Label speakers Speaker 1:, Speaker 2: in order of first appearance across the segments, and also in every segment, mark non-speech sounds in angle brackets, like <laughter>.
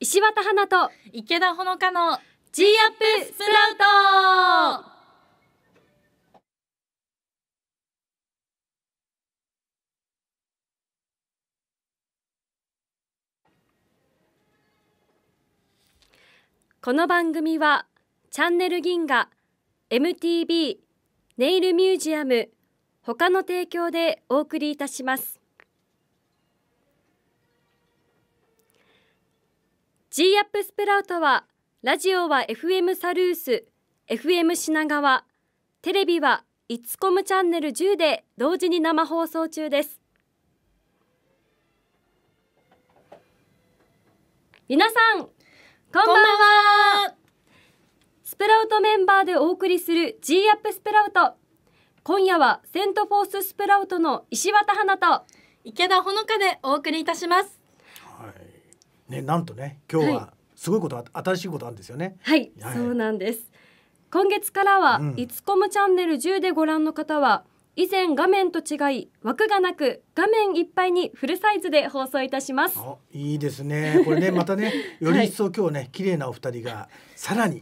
Speaker 1: 石渡花と池田ほのかの G アップスプラウトこの番組はチャンネル銀河 MTV ネイルミュージアム他の提供でお送りいたします G アップスプラウトはラジオは FM サルース FM 品川テレビはイッツコムチャンネル10で同時に生放送中です皆さんこんばんはスプラウトメンバーでお送りする G アップスプラウト今夜はセントフォーススプラウトの石綿花と池田ほのかでお送りいたします、は
Speaker 2: いね、なんとね、今日はすごいこと、はい、新しいことあるんですよね。は
Speaker 1: い、はい、そうなんです。今月からは、うん、いつこむチャンネル10でご覧の方は。以前画面と違い枠がなく画面いっぱいにフルサイズで放送いたします
Speaker 2: いいですねこれね <laughs> またねより一層今日ね綺麗なお二人がさらに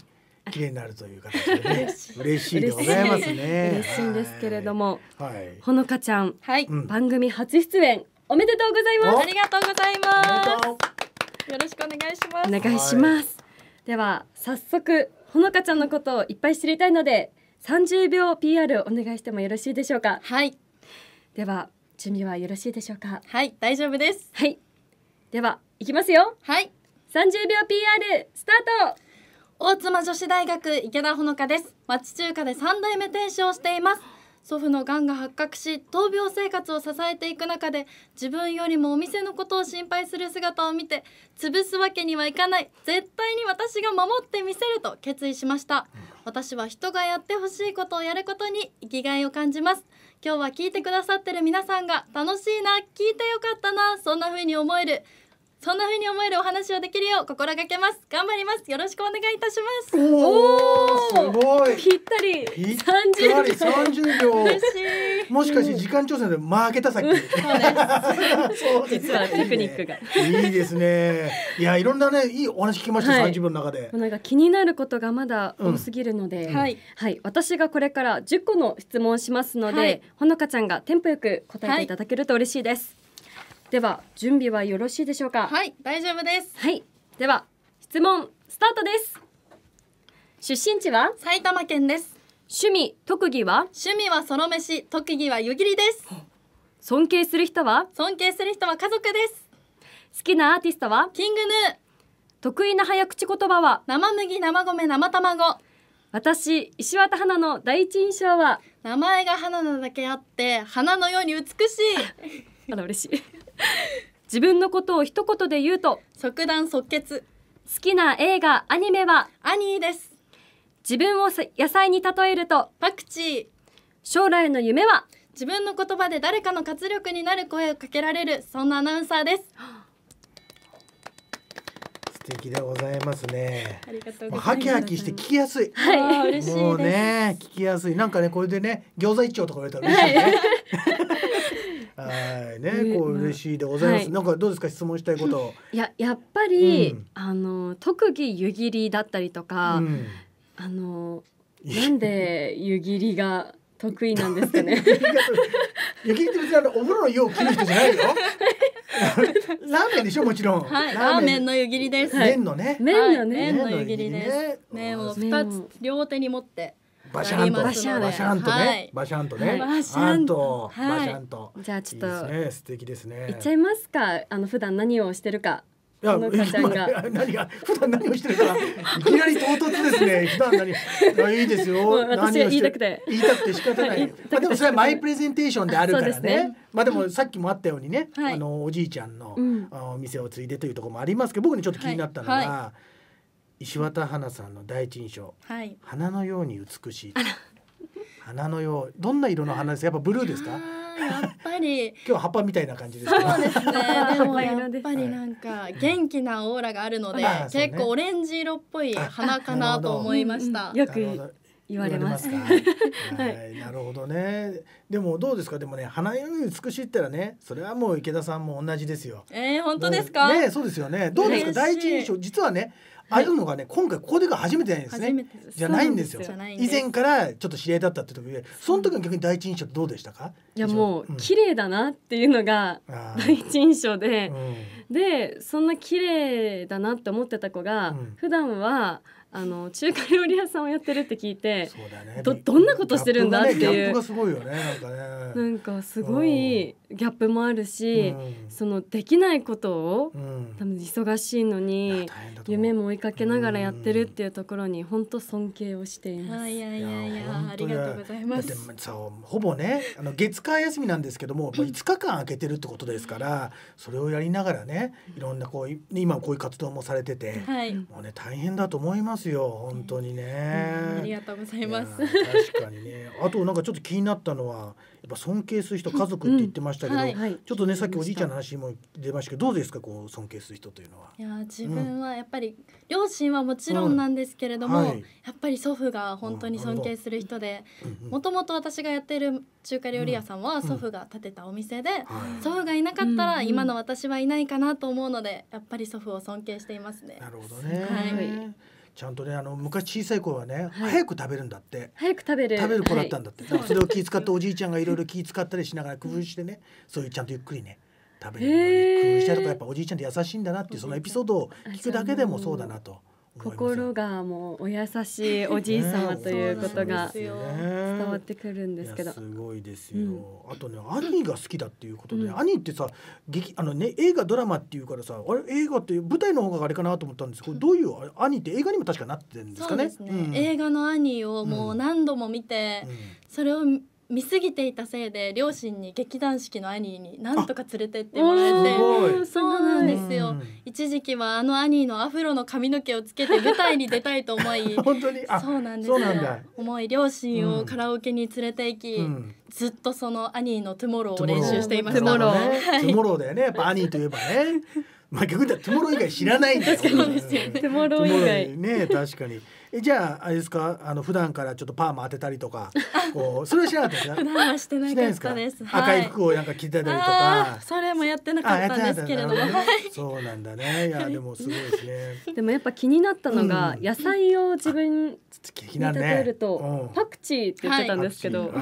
Speaker 2: 綺麗になるという形
Speaker 1: でね嬉しいでございますね嬉しいんですけれども、はい、ほのかちゃん、はい、番組初出演おめでとうございます、ありがとうございますよろしくお願いしますお願いします、はい、では早速ほのかちゃんのことをいっぱい知りたいので30秒 PR お願いしてもよろしいでしょうかはいでは準備はよろしいでしょうかはい大丈夫ですはいではいきますよはい30秒 PR スタート大妻女子大学池田ほのか
Speaker 3: です町中華で3代目店主をしています祖父のがんが発覚し闘病生活を支えていく中で自分よりもお店のことを心配する姿を見て潰すわけにはいかない絶対に私が守ってみせると決意しました私は人がやってほしいことをやることに生きがいを感じます今日は聞いてくださってる皆さんが楽しいな聞いてよかったなそんな風に思えるそんな風に思えるお話をできるよう心がけます頑張りますよろしくお願いいたしますおおす
Speaker 2: ごいぴったり三十秒もしかして時間調整で負けた先、うん、
Speaker 1: そうです実はテクニックが
Speaker 2: いいですねいやいろんなねいいお話聞きました、三十3秒の中で
Speaker 1: なんか気になることがまだ多すぎるので、はい、はい、私がこれから十個の質問しますので、ほのかちゃんがテンポよく答えていただけると嬉しいです、では準備はよろしいでしょうかはい大丈夫ですはいでは質問スタートです出身地は埼
Speaker 3: 玉県です趣味特技は趣味はその飯特技は湯切りです
Speaker 1: 尊敬する人は尊敬する人は家族です好きなアーティストはキングヌー得意な早口言葉は生麦生米生卵
Speaker 3: 私石渡花の第一印象は名前が花なだけあって花のように美し
Speaker 1: い <laughs> あら嬉しい自分のことを一言で言うと即断即決好きな映画アニメはアニーです自分を野菜に例えるとパクチー将来の夢は自分の言葉で誰
Speaker 3: かの活力になる声をかけられるそんなアナウンサーです
Speaker 2: 素敵でございますね。ハキハキして聞きやすい。はい、嬉もうね、聞きやすい。なんかね、これでね、餃子一丁とか言われたら嬉しいね。は <laughs> いはいね、こう嬉しいでございます。なんかどうですか質問したいこと。
Speaker 1: いややっぱり、あの特技湯切りだったりとか、あのなんで湯切りが得意なんですかね。
Speaker 2: 湯切りって別にお風呂の湯を切る人じゃないよ。<laughs> ラーメンでしょもちろん。はい、ラーメン
Speaker 3: の湯切りです。麺のね。麺のね。麺の湯切りです。麺を二つ両手に持っ
Speaker 1: て。
Speaker 2: バシャンとバシャンとね、バシャンとね、バシャンと、バシャンと。
Speaker 1: じゃあちょっとね
Speaker 2: 素敵ですね。いっちゃい
Speaker 1: ますか。あの普段何をしてるか。いや、ちゃんが
Speaker 2: 何が普段何をしてるかいきなり唐突ですね。<laughs> 普段何いいいですよ。私言いたくて言いたくて仕方ない。まあでもそれはマイプレゼンテーションであるからね。まあでもさっきもあったようにね、あのおじいちゃんのお店を継いでというところもありますけど、僕にちょっと気になったのが。石渡花さんの第一印象、はい、花のように美しい花のようどんな色の花ですかやっぱブルーですかや
Speaker 3: っぱり <laughs>
Speaker 2: 今日葉っぱみたいな感じですそう
Speaker 3: ですねでもやっぱりなんか元気なオーラがあるので、は結構オレンジ色っぽい花かなと思いました、よく
Speaker 2: 言われます <laughs> はい、なるほどねでもどうですかでもね花より美しいったらねそれはもう池田さんも同じですよえー、本当ですかねそうですよねどうですか第一印象実はねああいうのがね今回ここでが初めてなんですねじゃないんですよ以前からちょっと知り合いだったって時でその時の逆に第一印象どうでしたかいやもう綺
Speaker 1: 麗だなっていうのが <laughs> 第一印象で、でそんな綺麗だなって思ってた子が、普段はあの中華料理屋さんをやってるって聞いて、ね、どどんなことしてるんだっていうなんかすごいギャップもあるし、うん、そのできないことを、うん、多分忙しいのに夢も追いかけながらやってるっていうところに本当尊敬をしています。
Speaker 2: いやいやいやありがとうございます。そうほぼねあの月火休みなんですけども5 <laughs> 日間空けてるってことですからそれをやりながらねいろんなこう今こういう活動もされてて、はい、もうね大変だと思いますよ本当にね、うん、あり
Speaker 3: がとうございます。確かに
Speaker 2: ねあとなんかちょっと気になったのはっぱ尊敬する人家族って言ってましたけど、うんはい、ちょっとねさっきおじいちゃんの話も出ましたけどどうですかこう尊敬する人というのは。
Speaker 3: いや自分はやっぱり、うん、両親はもちろんなんですけれども、はい、やっぱり祖父が本当に尊敬する人でもともと私がやってる中華料理屋さんは祖父が建てたお店で、うん、祖父がいなかったら今の私はいないかなと思うのでやっぱり祖父を尊敬していますね。なるほどね、はい
Speaker 2: ちゃんとねあの昔小さい頃はね、はい、早く食べるんだって
Speaker 1: 早く食べる食べる子だったんだっ
Speaker 2: て、はい、それを気遣っておじいちゃんがいろいろ気遣ったりしながら工夫してねそういうちゃんとゆっくりね食べるように工夫したりとかやっぱおじいちゃんって優しいんだなっていうそのエピソードを聞くだけでもそうだなと。
Speaker 1: 心がもうお優しいおじい様ということが伝わってくるんですけど、す
Speaker 2: ごいですよ、うん、あとね兄が好きだっていうことで、うん、兄ってさ劇あの、ね、映画ドラマっていうからさあれ映画って舞台の方があれかなと思ったんですけどどういう兄って映画にも確かなってるんですかね、ねうん、
Speaker 3: 映画の兄をもう何度も見て、それを見すぎていたせいで両親に劇団四季の兄に何とか連れてってもらえて一時期はあのアニーのアフロの髪の毛をつけて舞台に出たいと思い <laughs> 本当にそうなんですよ思い両親をカラオケに連れて行き、うん、ずっとそのアニーの「トゥモロー」を練
Speaker 2: 習していましたトゥモロー、ねトゥモローだよねやっぱアニーといえばねまあ逆に言ったらトゥモロー以外知らないんだよ確かに、ね、
Speaker 1: トゥモロー以外
Speaker 2: ね確かにえじゃああれですかあの普段からちょっとパーマ当てたりとか <laughs> こうそれはしなかったですか普段
Speaker 3: はしてないかったです赤い服
Speaker 2: をなんか着てたりとかそ
Speaker 1: れもやってなかったんです
Speaker 2: けれども、ね、そうなんだねいやでもすごいです
Speaker 1: ね <laughs> でもやっぱ気になったのが、野菜を自分に
Speaker 2: 例えると、
Speaker 1: パクチーって言ってたんですけど、はい、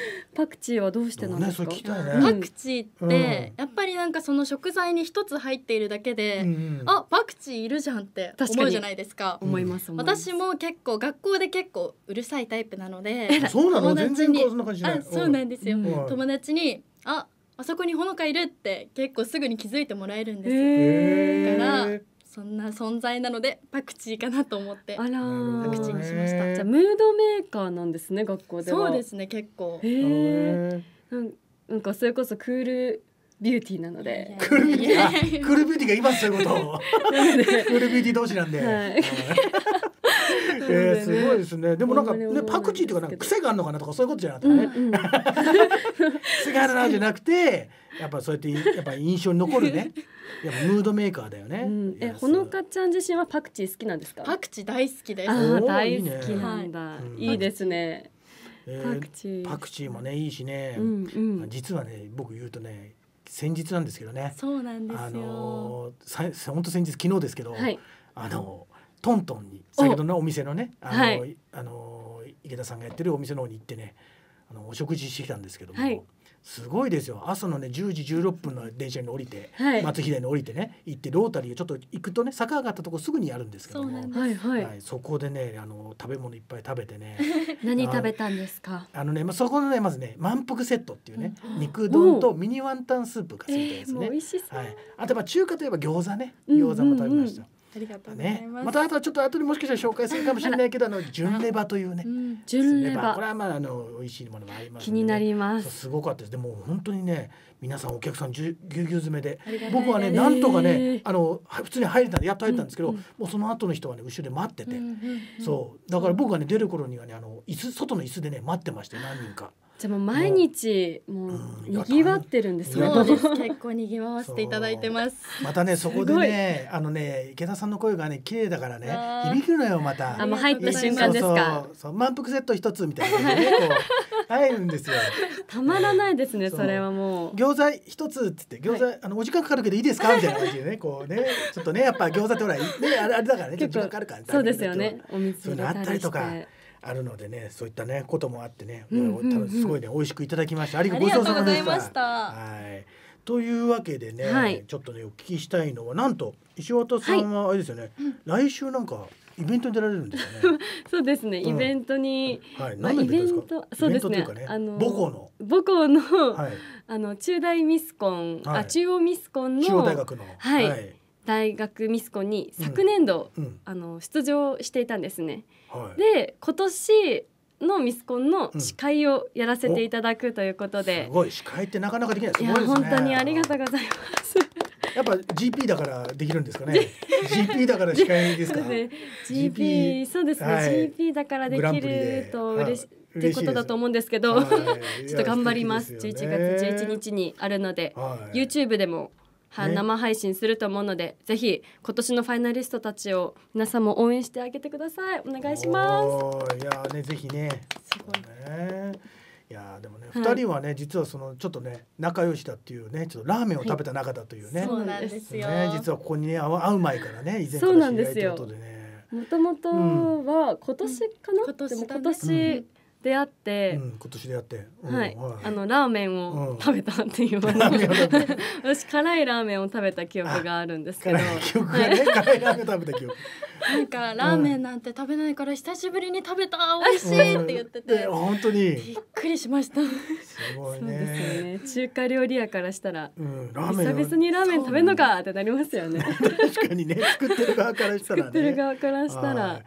Speaker 1: <laughs> パクチーはどうしてなんですか、ねね、パ
Speaker 3: クチーって、やっぱりなんかその食材に一つ入っているだけで、うんうん、あパクチーいるじゃんって思うじゃないですか思います私も結構学校で結構うるさいタイプなので <laughs> そうなの全然
Speaker 2: そんな感じないそうなんですよ、うん、友
Speaker 3: 達にああそこにほのかいるって結構すぐに気づいてもらえるんですからそんな存在なのでパクチーかなと思ってあらパクチー
Speaker 1: にしましたじゃムードメーカーなんですね学校でそうです
Speaker 3: ね結構へえ
Speaker 1: なんかそれこそクールビューティーなのでクールビュー
Speaker 2: ティーが今そういうことクールビューティー同士なんで、はいえー、すごいですね。でもなんかねパクチーとかなんか癖があるのかなとかそういうことじゃなくてね。う癖があるなじゃなくて、やっぱそうやってやっぱ印象に残るね。やっぱムードメーカーだよね。うん、え
Speaker 1: ほのかちゃん自身はパクチー好きなんですか？パクチー大好きです。あ大好きなんだ。い、いですね。
Speaker 2: えー、パクチーパクチーもねいいしね、うんうん、実はね僕言うとね先日なんですけどねそうなんですよあのさ本当先日昨日ですけど、はい、あのトントンに先ほどのお店のねあの、はい、あの池田さんがやってるお店の方に行ってねあのお食事してきたんですけども、はい、すごいですよ朝のね10時16分の電車に降りて、はい、松秀に降りてね行ってロータリーをちょっと行くとね坂上がったとこすぐにあるんですけ
Speaker 1: どもそ,、はいはい、はい、
Speaker 2: そこでねあの食べ物いっぱい食べてね
Speaker 1: <laughs> 何食べたんですか
Speaker 2: あのね、まあ、そこのねまずね満腹セットっていうね、うん、肉丼とミニワンタンスープがついたやつね、えー、はい、あとまあ中華といえば餃子ね餃子も食べました。うんうんうんありがとうございます。ね、またあとはちょっと後でもしかしたら紹介するかもしれないけど、あの純レバというね。純、うん、レバ。これはまああの美味しいものもあります、ね、気になります。すごかったです。でも本当にね、皆さんお客さんぎゅぎゅうぎゅう詰めで、僕はねなんとかね、あの普通に入れたんでやっと入ったんですけど、うんうん、もうその後の人はね後ろで待ってて、うんうんうん、そうだから僕がね出る頃にはねあの椅子外の椅子でね待ってまして何人か。
Speaker 1: じゃもう毎日もう賑わってるんです。そうです。結構賑わせていただいてます。
Speaker 2: またねそこでねあのね池田さんの声がね綺麗だからね響くのよまた。あもう入った瞬間ですか。そう満腹セット一つみたいなね <laughs> 入るんですよ。たまらないですねそれはもう。餃子一つっつって餃子あのお時間かかるけどいいですかみたいな感じでねこうねちょっとねやっぱ餃子ってほらねあれだからね時間かかるから。そうですよねお水入れたりとか。あるのでねそういったねこともあってね、うんうんうん、すごいね美味しくいただきましたありがとうございま
Speaker 1: したは
Speaker 2: いというわけでね、はい、ちょっとねお聞きしたいのはなんと石渡さんはあれですよね、はい、来週なんかイベントに出られるんです
Speaker 1: よね。<laughs> そうですね、イベントに、うん、はい、何のイベントですか。そうですね、ねあの母校の母校の、はい、あの中大ミスコン、はい、あ中央ミスコンの中央大学のはい、はい大学ミスコンに昨年度、うん、あの出場していたんですね。はい、で今年のミスコンの司会をやらせていただくということで、うん、すごい司会ってなかなかできない、ね、いや本当にありがとうございます
Speaker 2: やっぱ GP だからできるんですかね GP だから司会ですかね
Speaker 1: GP そうですね、はい、GP だからできると嬉しいってことだと思うんですけど、はい、<laughs> ちょっと頑張ります。11月11日にあるので、はい、YouTube でもは生配信すると思うので、ぜひ今年のファイナリストたちを皆さんも応援してあげてください。お願いしま
Speaker 2: す。いやねぜひね。すごいね。いやでもね、はい、2人はね実はそのちょっとね仲良しだっていうねちょっとラーメンを食べた仲だというね、はい、そうなんですよ、ね、実はここにね会う前からね以前から知り合いということでね。
Speaker 1: もともとは今年かな、うん、今年、ね、今年出会って、うん、今年出会って、はい、はい、あのラーメンを食べたっていう、うん、私辛いラーメンを食べた記憶があるんですけど、ね、なんか
Speaker 2: ラ
Speaker 3: ーメンなんて食べないから久しぶりに食べた美味し
Speaker 2: いって言ってて、本当にびっ
Speaker 1: くりしました。すごいね。そうですね。中華料理屋からしたら、う
Speaker 2: ん、ラーメン久
Speaker 1: 々にラーメン食べるのかってなりますよね。確
Speaker 2: かにね、作ってる側からしたら、ね、作ってる側からしたら。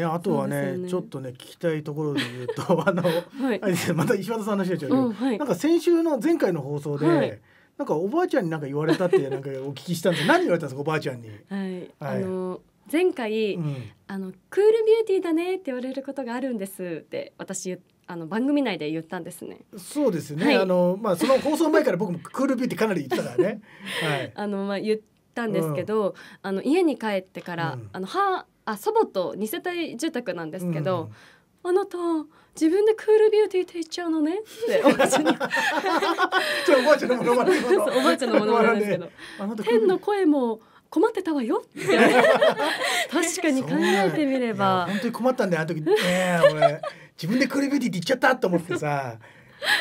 Speaker 2: ね、あとはね、ね、ちょっとね聞きたいところで言うと <laughs> あの、はい、また石渡さんの話になっゃはい、なんか先週の前回の放送で、はい、なんかおばあちゃんに何か言われたってなんかお聞きしたんです何言われたんですかおばあちゃんに。はい、
Speaker 1: あの前回、うん、あのクールビューティーだねって言われることがあるんですって私言って。あの番組内で言ったんですね。
Speaker 2: そうですね。はい、あのまあその放送前から僕もクールビューティーかなり言ったからね。
Speaker 1: はい、あのまあ言ったんですけど、うん、あの家に帰ってから、うん、あのはあ祖母と2世帯住宅なんですけど、うん、あなた自分でクールビューティーって言っちゃうのねっておばあちゃんに <laughs> おば
Speaker 2: あちゃんのものまね <laughs> おんですけど
Speaker 1: 天の声も困ってたわよ <laughs>
Speaker 2: 確かに考えてみれば本当に困ったんだよあの時ね俺自分でクールビューティーって言っちゃったと思ってさ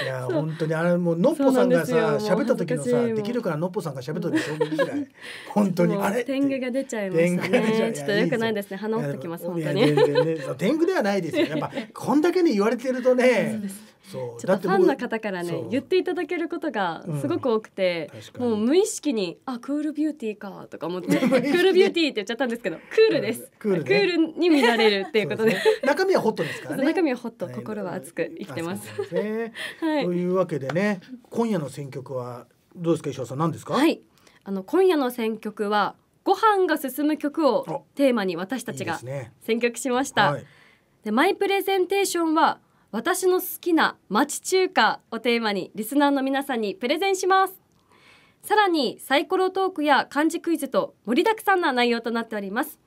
Speaker 2: いや本当にあれもうのっぽさんがさ喋った時のさできるからのっぽさんが喋った時衝撃ぐらい本当にあれ
Speaker 1: 天狗が出ちゃいましたねちょっと良くないですね鼻折ってきます本当にね
Speaker 2: 天狗ではないですよやっぱこんだけね言われてるとね <laughs> そうちょっとファンの方からね
Speaker 1: 言っていただけることがすごく多くて、うん、もう無意識に「あクールビューティーか」とか思って <laughs> クールビューティーって言っちゃったんですけどクールです、
Speaker 2: クール、ね,、ルに見られるっていうことでね、<laughs> 中身はホットですからね中身はホット心は熱く生きてます。すねはい、というわけでね今夜の選曲はどうですか石原さん何ですか、はい、あの今夜の選曲はご飯が進む
Speaker 1: 曲をテーマに私たちが選曲しました。いいで、ねはい、マイプレゼンテーションは私の好きな町中華をテーマにリスナーの皆さんにプレゼンしますさらにサイコロトークや漢字クイズと盛りだくさんな内容となっております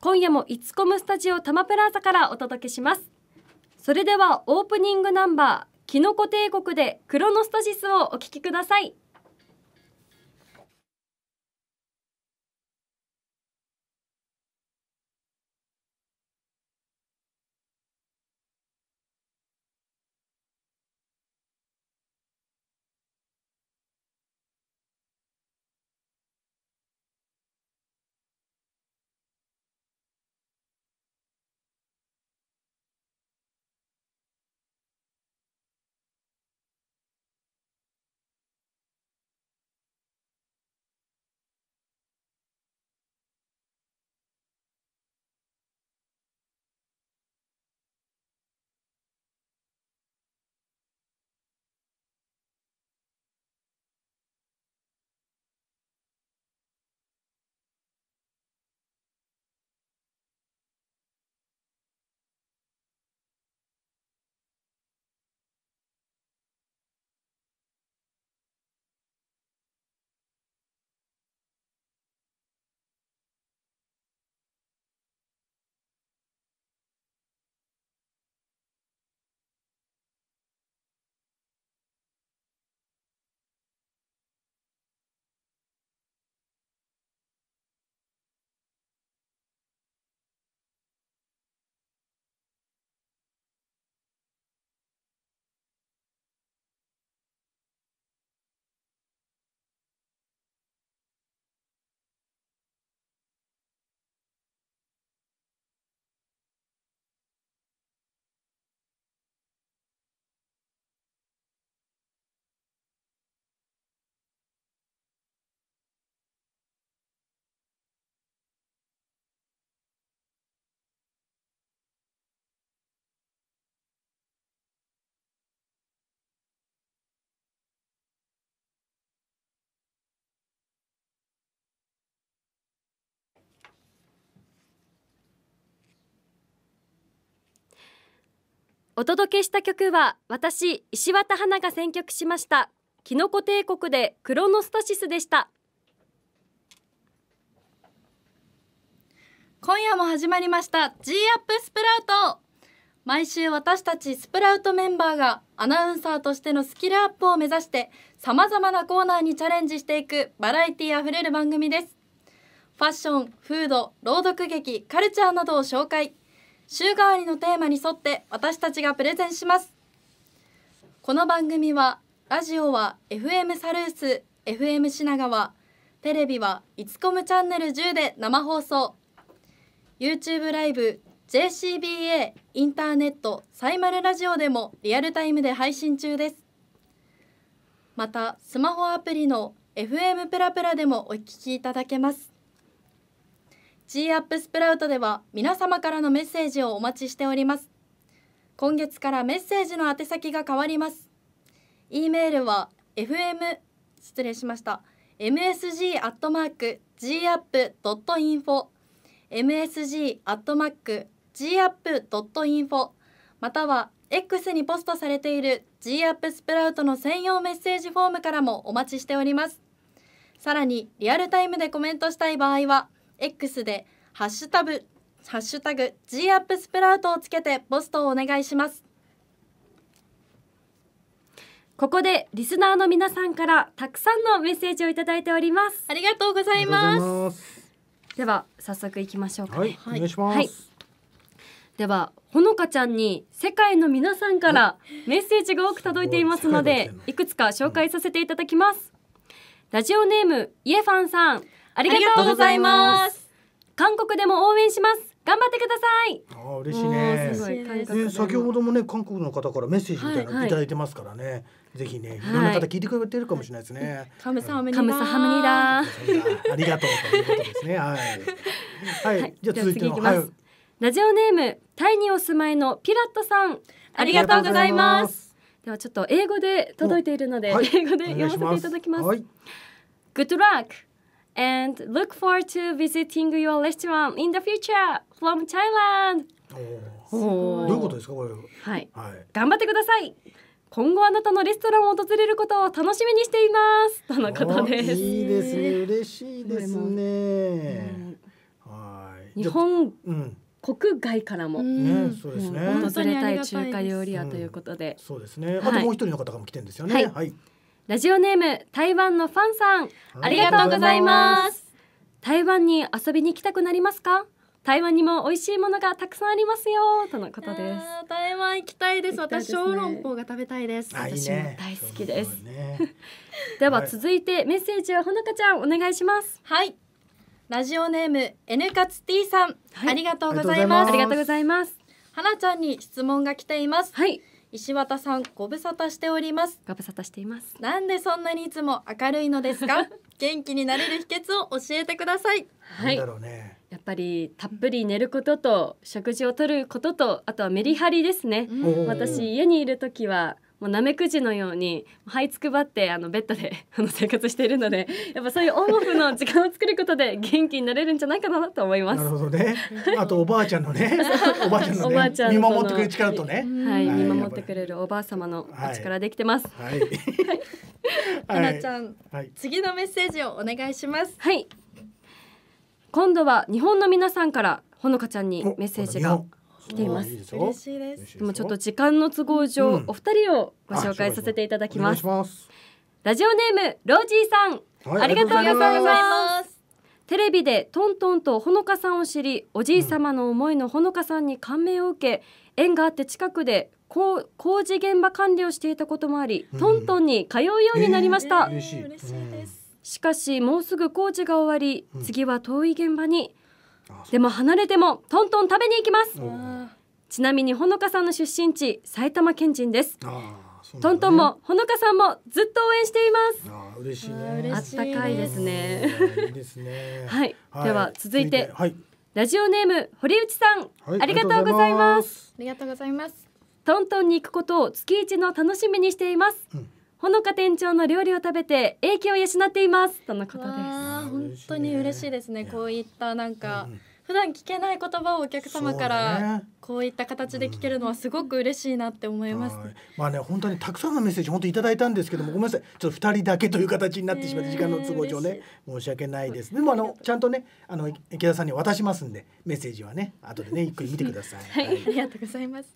Speaker 1: 今夜もイツコムスタジオタマプラーザからお届けしますそれではオープニングナンバーキノコ帝国でクロノスタシスをお聴きくださいお届けした曲は私石渡花が選曲しましたキノコ帝国でクロノスタシスでした
Speaker 3: 今夜も始まりました G アップスプラウト毎週私たちスプラウトメンバーがアナウンサーとしてのスキルアップを目指してさまざまなコーナーにチャレンジしていくバラエティあふれる番組ですファッションフード朗読劇カルチャーなどを紹介週替わりのテーマに沿って私たちがプレゼンしますこの番組はラジオは FM サルース FM 品川テレビはいつこむチャンネル10で生放送 YouTube ライブ JCBA インターネットサイマルラジオでもリアルタイムで配信中ですまたスマホアプリの FM プラプラでもお聞きいただけます G アップスプラウトでは皆様からのメッセージをお待ちしております今月からメッセージの宛先が変わります e メールは fm 失礼しました msg アットマーク g アップドットインフォ msg アットマーク g アップドットインフォまたは X にポストされている G アップスプラウトの専用メッセージフォームからもお待ちしておりますさらにリアルタイムでコメントしたい場合は X でハッシュタブハッシュタグ G アップスプラウトをつけてポストをお願い
Speaker 1: しますここでリスナーの皆さんからたくさんのメッセージをいただいておりますありがとうございますでは早速いきましょうか、ね、はい、お願いします、はい、ではほのかちゃんに世界の皆さんからメッセージが多く届いていますのでいくつか紹介させていただきます、うん、ラジオネームイエファンさんありがとうございます韓国でも応援します頑張ってください。あ嬉しいね。すごい先ほ
Speaker 2: どもね韓国の方からメッセージみたいなのいただいてますからね。はいはい、ぜひね、いろんな方聞いてくれてるかもしれないですね。はい、
Speaker 1: カムサハムニダ。あ
Speaker 2: りがとうということですね。はい。はい。じゃあ続いていきます。
Speaker 1: ラジオネームタイにお住まいのピラットさん、ありがとうございます。ではちょっと英語で届いているので、英語で読ませていただきます。Good luck. and look forward to visiting your restaurant in the future from Thailand
Speaker 2: どういうことですかこれはい、は
Speaker 1: い、頑張ってください今後あなたのレストランを訪れることを楽しみにしていますとのことですいいですね嬉し
Speaker 2: いですね
Speaker 1: はい日本、うん、国外からも、ね、そうですね訪れたい中華料理屋
Speaker 2: ということで、そうですねあともう一人の方が来てんですよねはい
Speaker 1: ラジオネーム台湾のファンさんありがとうございます台湾に遊びに行きたくなりますか台湾にも美味しいものがたくさんありますよとのことです。台
Speaker 3: 湾行きたいです。私小籠包が食べたいです。私も大好きです。
Speaker 1: では続いてメッセージはほのかちゃんお願いします。はい。ラジオネーム
Speaker 3: N カツ T さん、はい、ありがとうございます。ありがとうございます。はなちゃんに質問が来ています。はい。石渡さんご無沙汰しております
Speaker 1: ご無沙汰しています
Speaker 3: なんでそんなにいつも明るいのですか <laughs> 元気になれる秘訣を教えてくださいはいだろうね
Speaker 1: やっぱりたっぷり寝ることと食事をとることとあとはメリハリですね、私家にいる時はもうなめくじのように這いつくばってあのベッドで <laughs> あの生活しているのでやっぱそういうオンオフの時間を作ることで元気になれるんじゃないかなと思います。なる
Speaker 2: ほどね。あと <laughs> おばあちゃんのね、おばあちゃんの、ね、の見守ってくれる力とね、は
Speaker 1: い、見守ってくれるおばあ様の力できてます。はい。はなちゃん、はい、次のメッセージをお願いします。はい。今度は日本の皆さんからほのかちゃんにメッセージが
Speaker 2: 来ています嬉し
Speaker 3: い
Speaker 1: ですでもちょっと時間の都合上、お二人をご紹介させていただきますラジオネームロージーさん、ありがとうございますテレビでトントンとほのかさんを知りおじい様の思いのほのかさんに感銘を受け、縁があって近くで工事現場管理をしていたこともあり、うん、トントンに通うようになりました、えーえー、ししかしもうすぐ工事が終わり、次は遠い現場にでも離れてもトントン食べに行きますちなみにほのかさんの出身地埼玉県人ですトントンもほのかさんもずっと応援しています。
Speaker 2: あ嬉しいね。あったかいですね。いいで <laughs> はい。い、では続いて、はい、
Speaker 1: ラジオネーム堀内さん、はい、ありがとうございます。ありがとうございます。トントンに行くことを月一の楽しみにしています。うん、ほのか店長の料理を食べて影響を養っていますとのことです
Speaker 3: 本当に嬉しいですねこういったなんか、ん普段聞けない言葉をお客様からこういった形で聞けるのはすごく嬉しいなって思います、ねうん、
Speaker 2: まあね本当にたくさんのメッセージ本当いただいたんですけどもごめんなさいちょっと2人だけという形になってしまって、時間の都合上ね申し訳ないですでもあのちゃんとねあの池田さんに渡しますんでメッセージはね後でねゆっくり見てください、は
Speaker 3: い、はい、ありがとうございます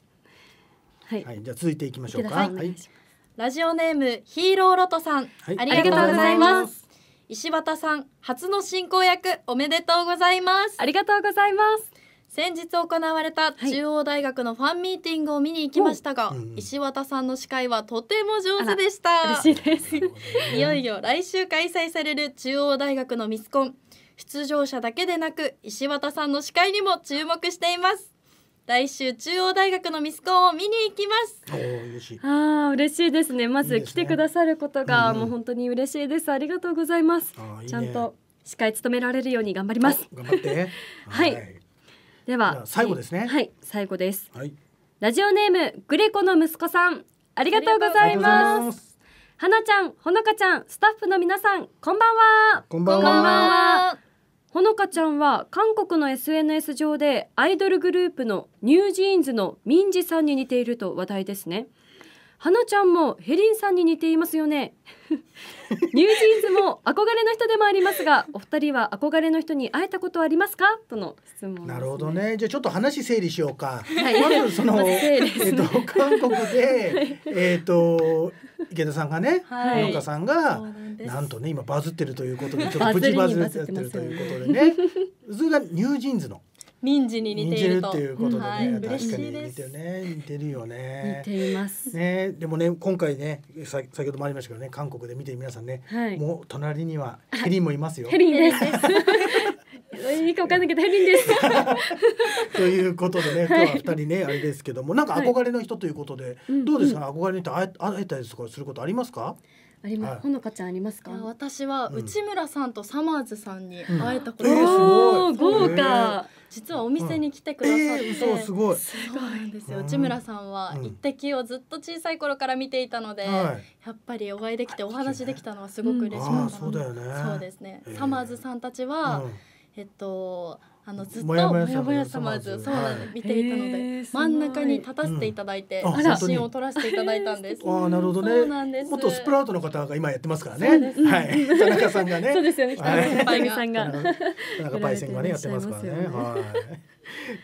Speaker 2: はい、はい、じゃあ続いていきましょうかはい
Speaker 3: ラジオネームヒーローロトさん、
Speaker 2: はい、ありがとうございます
Speaker 3: 石渡さん初の進行役おめでとうございますありがとうございます先日行われた中央大学のファンミーティングを見に行きましたが、はい石渡さんの司会はとても上手でした嬉しい
Speaker 1: です <laughs> いよ
Speaker 3: いよ来週開催される中央大学のミスコン出場者だけでなく石渡さんの司会にも注目しています来週中央大学のミスコンを見に
Speaker 1: 行きます
Speaker 2: 嬉しい
Speaker 1: あ嬉しいですねまず来てくださることがもう本当に嬉しいです、ありがとうございますちゃんと司会務められるように頑張ります頑張って <laughs> はい、はい、では最後ですねはい最後です、はい、ラジオネームグレコの息子さんありがとうございますはなちゃん、ほのかちゃん、スタッフの皆さん、こんばんは。こんばんは。ほのかちゃんは韓国の SNS 上でアイドルグループのニュージーンズのミンジさんに似ていると話題ですね花ちゃんもヘリンさんに似ていますよね <laughs> ニュージーンズも憧れの人でもありますがお二人は憧れの人に会えたことはありますかとの質
Speaker 2: 問、ね、なるほどねじゃあちょっと話整理しようか、はい、まずその、まね、えーと、韓国でえっと池田さんがね、はい、さんがなんとね今バズってるということでちょっとプチバズってるということでねそれがニュージーンズの民事に似ているということでね、はい、確かに似てるね似てるよね似ていますねでもね今回ねさ先ほどもありましたけどね韓国で見て皆さんね、はい、もう隣にはヘリンもいますよヘリンで
Speaker 1: すいいかわかんないけどヘリです
Speaker 2: <laughs> ということでね今日は二人ね、はい、あれですけどもなんか憧れの人ということで、どうですか、ね、憧れの人会ええたりとかすることありますかあります、ほのかちゃん
Speaker 3: ありますか私は内村さんとサマーズさんに会えたことです、うんえー、豪華、えー実はお店に来てくださって、えー、すごいすごいですよ内村さんは「一滴」をずっと小さい頃から見ていたので、やっぱりお会いできてお話できたのはすごく嬉しかった、そうですね、サマーズさんたちは、えっとあのずっともやもやさまずそうなんで、見ていたので真ん中に立たせていただいて、写真を撮らせていただいたんです。ああなるほどね。元スプ
Speaker 2: ラウトの方が今やってますからね。はい。田中さんがね。そうですよね。北村パイさんが。田中パイセンがねやってますから <laughs> ね。は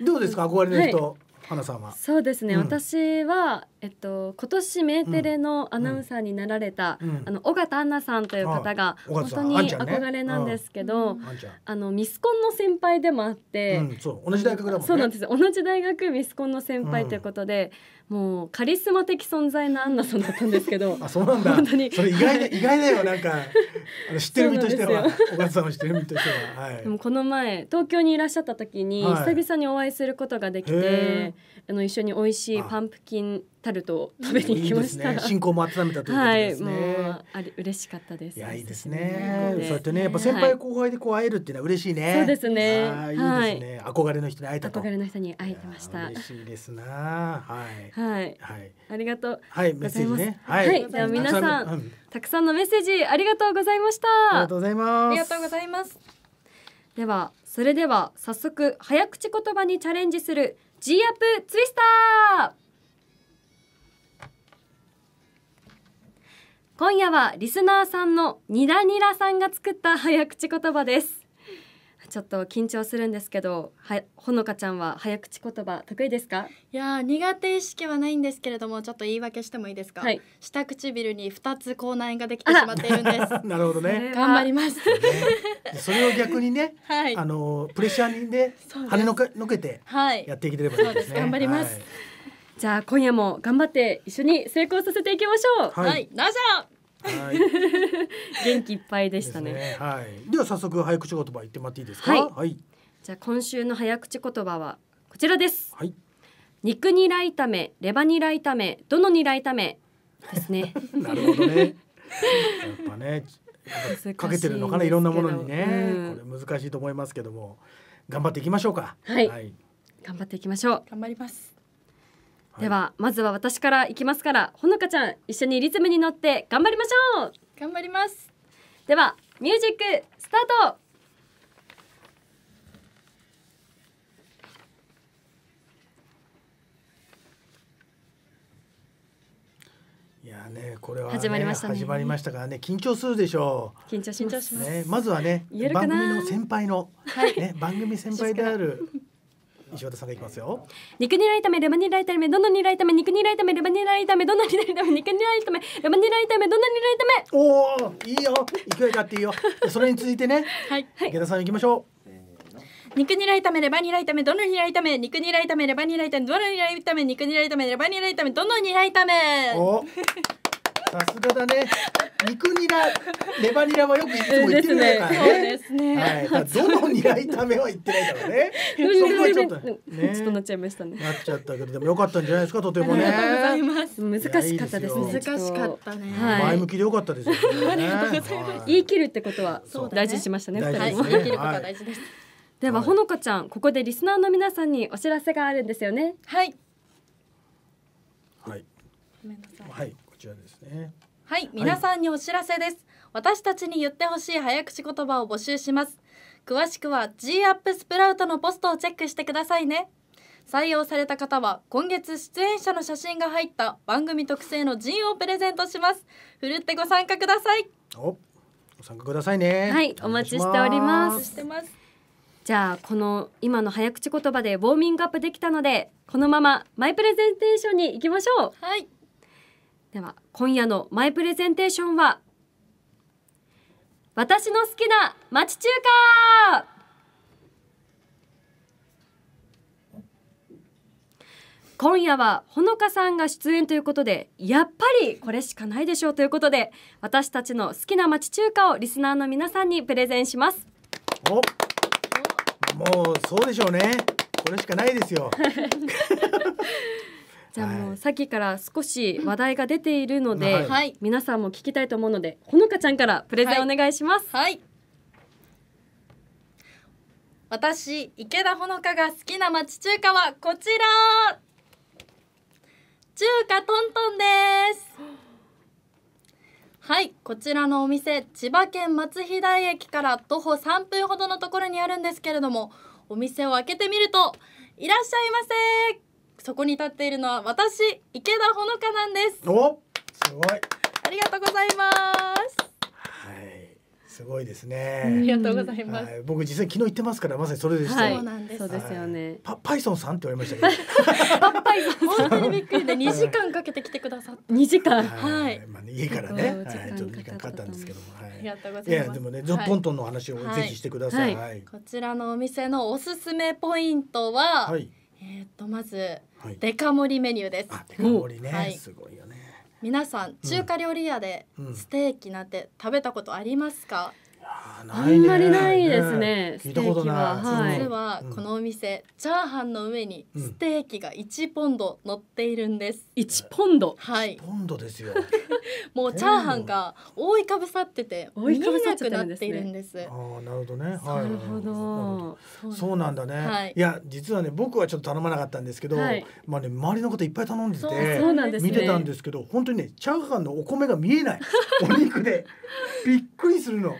Speaker 2: い。どうですか憧れの人。花さんはそ
Speaker 1: うですね、うん、私は、えっと、今年メーテレのアナウンサーになられた、うん、あの尾形アンナさんという方が本当に憧れなんですけど、ね、あのミスコンの先輩でもあって、
Speaker 2: そう同じ大学
Speaker 1: だもん、ね、そうなんです同じ大学ミスコンの先輩ということで、もうカリスマ的存在のアンナさんだったんですけど <laughs> あそうなんだ本当にそれ意外, <laughs> 意外だよなん
Speaker 2: かあの知ってる身としては小川さんを知ってる身としては、はい、でも
Speaker 1: この前東京にいらっしゃった時に、久々にお会いすることができてあの一緒に美味しいパンプキンタルトを食べに行きました。いいね、も温めたということですね。はい、もうあれ嬉しかったで
Speaker 2: す。いやいいですね。そうやってね、やっぱ先輩後輩でこう会えるっていうのは嬉しいね。そうですね。いいですね、はい、憧れの人に会えたと。憧れの人に会えてました。嬉しいですな。はい。はい。はい。
Speaker 1: ありがとう。は
Speaker 2: い、メッセージね。はい。はじゃあ皆さん、
Speaker 1: たくさんのメッセージありがとうございました。ありがとうございます。ありがとうございます。では、それでは早速早口言葉にチャレンジする G アップツイスター。今夜はリスナーさんのニラニラさんが作った早口言葉ですちょっと緊張するんですけどはほのかちゃんは早口言葉得意ですかいや苦手意識はないん
Speaker 3: ですけれどもちょっと言い訳してもいいですか、はい、下唇に2つ口内炎ができてしまっている
Speaker 2: んです <laughs> なるほどね
Speaker 1: 頑張ります、
Speaker 2: それを逆にね、<laughs> はい、あのプレッシャーにね跳ねのけのけて
Speaker 1: やっていければいいですね、はい、頑張ります、じゃあ今夜も頑張って一緒に成功させていきましょうはい、はい、どう
Speaker 2: ぞはい、<laughs> 元気いっぱいでしたね、ね、はい、では早速早口言葉言ってもらっていいですか、はい、はい、
Speaker 1: じゃあ今週の早口言葉はこちらです、はい、肉にら炒めレバにら炒めどのにら炒めですね
Speaker 2: <laughs> なるほどねやっぱねかけてるのかないろんなものにね、うん、これ難しいと思いますけども頑張っていきましょうか、はい、はい、
Speaker 1: 頑張っていきましょう頑張りますではまずは私からいきますからほのかちゃん一緒にリズムに乗って頑張りましょう頑張りますではミュージックスタート
Speaker 2: いやねこれは、ね、始まりましたね始まりましたからね緊張するでしょう緊張しますねまずはね番組の先輩の、はい、ね番組先輩である石渡さんがいきますよ
Speaker 1: 肉ニラ炒めレバニラ炒めどのニラ炒め肉ニラ炒めレバニラ炒めどのニラ炒め肉ラめレバニラ炒めどのニラ炒めおおいい
Speaker 2: よいくよだっていいよそれに続いてねはい池田さんいきましょう
Speaker 1: 肉ニ
Speaker 3: ラ炒めレバニラ炒めどのニラ炒め肉ニラ炒めレバニラ炒めどのニラ炒め肉ラめレバニラ炒めどのニラ炒め
Speaker 2: おさすがだね。<laughs> 肉ニラ、レバニラはよくいつも言ってるからね。そうで
Speaker 1: すね。はい、だどのニラ
Speaker 2: 炒めは言ってな
Speaker 1: いからね。そこはちょっと、ね、ちょっとなっちゃいましたね。な
Speaker 2: っちゃったけど、でも良かったんじゃないですか、とてもね。ありがとうございます。難しかったですね。難しかっ
Speaker 1: たね。はい、前向
Speaker 2: きで良かったですよ、ね。ありがとうございます。
Speaker 1: 言い切るってことは大事しましたね。二人、も。言、い切ることは大事です。では、ほのかちゃん、ここでリスナーの皆さんにお知らせがあるんですよね。はい。はい皆さんにお知らせです、はい、
Speaker 3: 私たちに言ってほしい早口言葉を募集します詳しくは G アップスプラウトのポストをチェックしてくださいね採用された方は今月出演者の写真が入った番組特製の陣をプレゼントしますふるってご参加くださいおご
Speaker 2: 参加くださいねはいお待ちし
Speaker 1: ております。してますじゃあこの今の早口言葉でウォーミングアップできたのでこのままマイプレゼンテーションに行きましょうはいでは今夜のマイプレゼンテーションは私の好きな町中華今夜はほのかさんが出演ということでやっぱりこれしかないでしょうということで私たちの好きな町中華をリスナーの皆さんにプレゼンします
Speaker 2: おもうそうでしょうねこれしかないですよ <laughs>
Speaker 1: じゃあもうさっきから少し話題が出ているので、はい、皆さんも聞きたいと思うのでほのかちゃんからプレゼンお願いします。はい、はい、私
Speaker 3: 池田ほのかが好きな町中華はこちら中華トントンですはいこちらのお店千葉県松飛台駅から徒歩3分ほどのところにあるんですけれどもお店を開けてみるといらっしゃいませそこに立っているのは私池田ほのかなんで
Speaker 2: すおすごい
Speaker 3: ありがとうございますは
Speaker 2: いすごいですね。ありがとうございます。僕実際昨日行ってますからまさにそれでした。そうなんです。そうですよね。パパイソンさんって言われましたけど。パパイソン本当にびっくりで二時
Speaker 1: 間かけて来てくださった。<laughs> 二時間。はい。ま
Speaker 2: あ家からね、はいちょっと時間かかったんですけども、はい。
Speaker 3: ありがとうございます。いやでもね、ポントン
Speaker 2: の話をぜひしてください。はい。はい。
Speaker 3: こちらのお店のおすすめポイントは。はいえっとまず、はい、デカ盛りメニューです。
Speaker 2: デカ盛りね、はい、すごいよね。
Speaker 3: 皆さん中華料理屋でステーキなんて食べたことありますか？
Speaker 1: あんまりないですね。ステーキは、
Speaker 2: はい、実
Speaker 3: はこのお店、チャーハンの上にステーキが1ポンド乗っているんです。1ポンド。はい。ポ
Speaker 2: ンドですよ。
Speaker 3: <laughs> もうチャーハンが覆いかぶさってて見えなくなっているんです。
Speaker 2: ああ、なるほどね。はい。なるほど。そうなんだね。いや、実はね、僕はちょっと頼まなかったんですけど、まあね、周りのこといっぱい頼んでて、そうなんです見てたんですけど、本当にね、チャーハンのお米が見えない。お肉で <laughs> びっくりするの。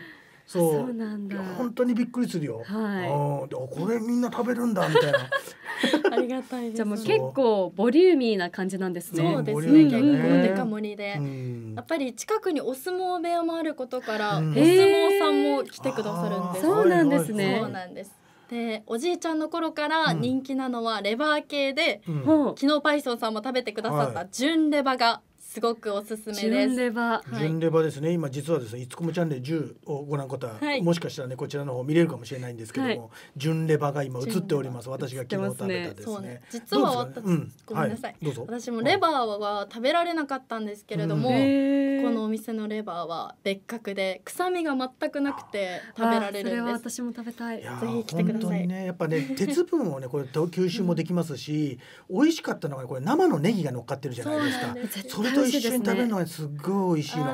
Speaker 2: そうなんだ。本当にびっくりするよ、はい、あこれみんな食べるんだみたいな
Speaker 1: <laughs> ありがたいじゃもう結構ボリューミーな感じなんですね。
Speaker 2: そうですね。結構デカ盛
Speaker 3: りで、うん、やっぱり近くにお相撲部屋もあることから、うん、お相撲さんも来てくださるんです。そうなんですね。そうなんです。でおじいちゃんの頃から人気なのはレバー系で、うん、昨日パイソンさんも食べてくださった純レバがすごくおすすめです純レ
Speaker 1: バ
Speaker 2: 純レバですね、今実はですねいつこもチャンネル十をご覧の方、はい、もしかしたらねこちらの方見れるかもしれないんですけども、はい、純レバが今映っております私が昨日食べたです
Speaker 3: ね実は私、うん、ごめんなさい、はい、私もレバーは食べられなかったんですけれども、うん、このお店のレバーは別格で臭みが全くなくて食べられるんです
Speaker 1: 私も食べたいぜひ来てください
Speaker 2: ねやっぱね <laughs> 鉄分をねこれ吸収もできますし、うん、美味しかったのがこれ生のネギが乗っかってるじゃないですかそれと一緒に食べるのがすごい美味しいの。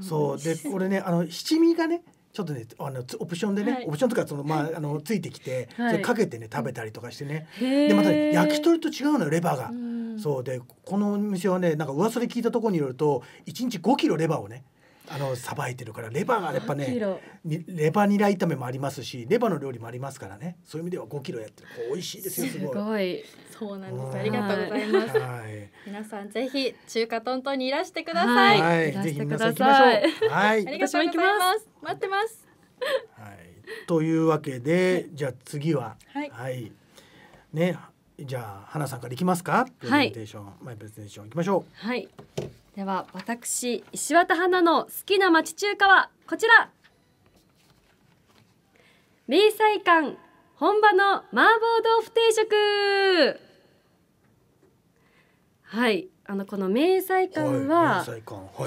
Speaker 2: そうでこれねあの七味がねちょっとねあのオプションでね、はい、オプションとかそのまああのついてきて、はい、それかけてね食べたりとかしてね。でまた、ね、焼き鳥と違うのよレバーが。うそうでこの店はねなんか噂で聞いたところによると一日五キロレバーをね。あのさばいてるからレバーがやっぱねレバニラ炒めもありますしレバの料理もありますからねそういう意味では5キロやってる美味しいですよすご
Speaker 3: いそうなんですありがとうございます、はい、皆さんぜひ中華トントンにいらしてください、はい、ぜひ
Speaker 2: 皆さん行きましょうはいありがとうご
Speaker 3: ます待ってます
Speaker 2: はいというわけでじゃあ次ははい、ねじゃあ花さんからいきますかプレゼンテーション、はい、マイプレゼンテーションいきましょ
Speaker 1: うはいでは私石渡花の好きな町中華はこちら明細館本場の麻婆豆腐定食はいあのこの明細館は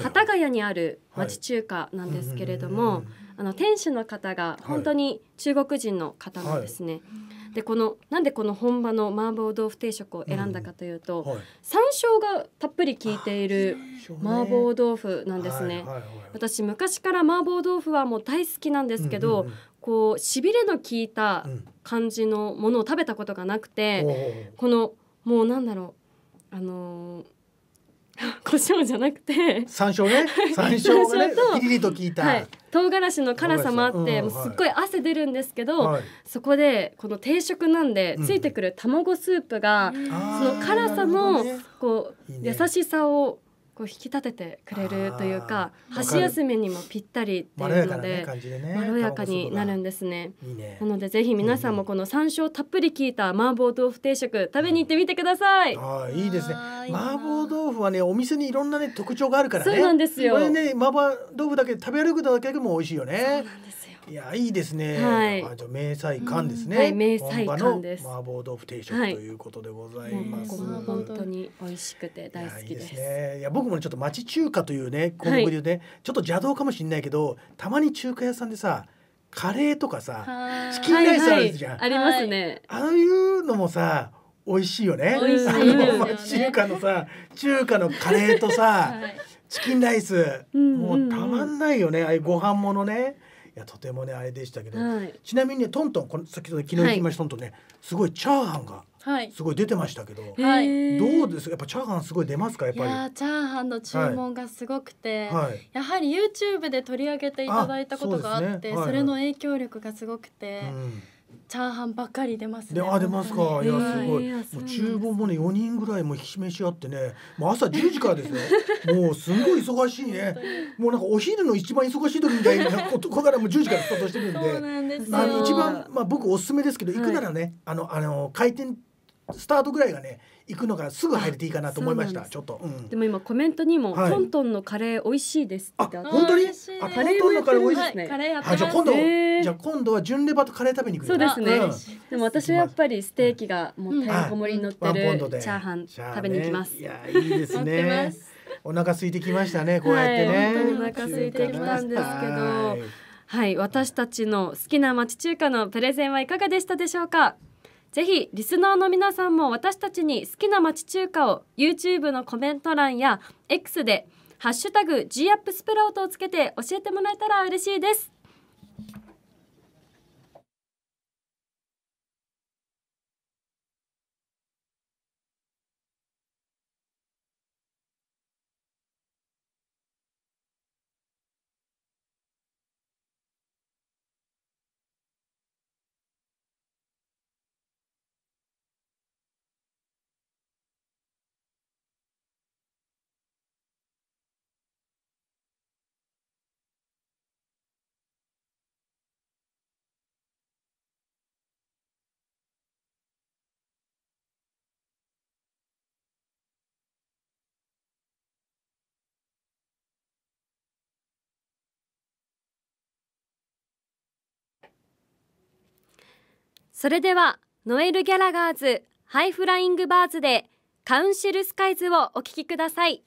Speaker 1: 幡ヶ谷にある町中華なんですけれども、あの店主の方が本当に中国人の方なんですね。はいでこのなんでこの本場の麻婆豆腐定食を選んだかというと、うんはい、山椒がたっぷり効いている麻婆豆腐なんですね。私昔から麻婆豆腐はもう大好きなんですけど、こうしびれの効いた感じのものを食べたことがなくて、うん、このもうなんだろうあのー <laughs> 胡椒じゃなくて
Speaker 2: 山椒ね山椒がね <laughs> ピリリと効いた、はい、
Speaker 1: 唐辛子の辛さもあって、もうすっごい汗出るんですけど、そこでこの定食なんでついてくる卵スープが、その辛さのこう優しさをこう引き立ててくれるというか箸休めにもぴったりっていうのでまろやかになるんですねなのでぜひ皆さんもこの山椒たっぷり効いた麻婆豆腐定食食べに行ってみてください、
Speaker 2: あいいですね麻婆豆腐はねお店にいろんなね特徴があるからねそうなんですよこれね麻婆豆腐だけ食べ歩くだけでも美味しいよねそうなんですいやいいですね。はい。じゃ明細館ですね。はい、明細館です。麻婆豆腐定食ということでございます。本当に美味しくて大好きです。ね。いや僕もちょっと町中華というねこの目でね、ちょっと邪道かもしれないけど、たまに中華屋さんでさ。カレーとかさ、チキンライスあるじゃん。ありますね。ああいうのもさ、美味しいよね。美味しい中華のさ、中華のカレーとさ、チキンライス、もうたまんないよね。あいご飯ものね。いやとてもねあれでしたけど、はい、ちなみにねトントンこの先ほど昨日行きました、トントンねすごいチャーハンが。すごい出てましたけど、は
Speaker 3: い、ど
Speaker 2: うですやっぱチャーハンすごい出ますかやっぱりいやチ
Speaker 3: ャーハンの注文がすごくて、はい、やはり YouTube で取り上げていただいたことがあってそれの影響力がすごくて、うんチャーハンばっかり出ます、ね、であ出ますか、いやすごい、えー、もう厨
Speaker 2: 房もね四人ぐらいもひしめし合ってねもう朝十時からですよ <laughs> もうすごい忙しいねもうなんかお昼の一番忙しい時みたいなことからも十時からスタートしてるんであの一番、まあ、僕おすすめですけど行くならね、はい、あのあの回転スタートぐらいがね行くのがすぐ入れていいかなと思いましたちょっと、うん、
Speaker 1: でも今コメントにも、はい、トントンのカレー美味しいですあ本当にあトントンのカレー美味しいですね、はい、あじゃ今度じゃ
Speaker 2: 今度は純レバとカレー食べに行くそうですね、うん、
Speaker 1: でも私はやっぱりステーキがもう大盛りに乗ってる、チャーハン食べに行きます、ね、いやいいですね
Speaker 2: お腹空いてきましたねこうやってね、はい、お腹空いてきたんですけ
Speaker 1: どはい、私たちの好きな町中華のプレゼンはいかがでしたでしょうかぜひリスナーの皆さんも私たちに好きな町中華を YouTube のコメント欄や X で「ハッシュタグ #G アップスプラウト」をつけて教えてもらえたら嬉しいです。それではノエル・ギャラガーズハイフライングバーズでカウンシルスカイズをお聴きください。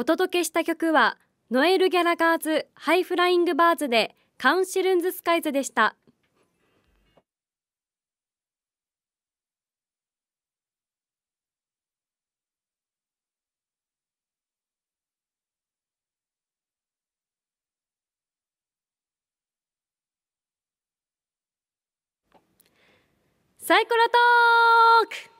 Speaker 1: お届けした曲はノエル・ギャラガーズ・ハイフライング・バーズでカウンシルンズ・スカイズでしたサイコロトーク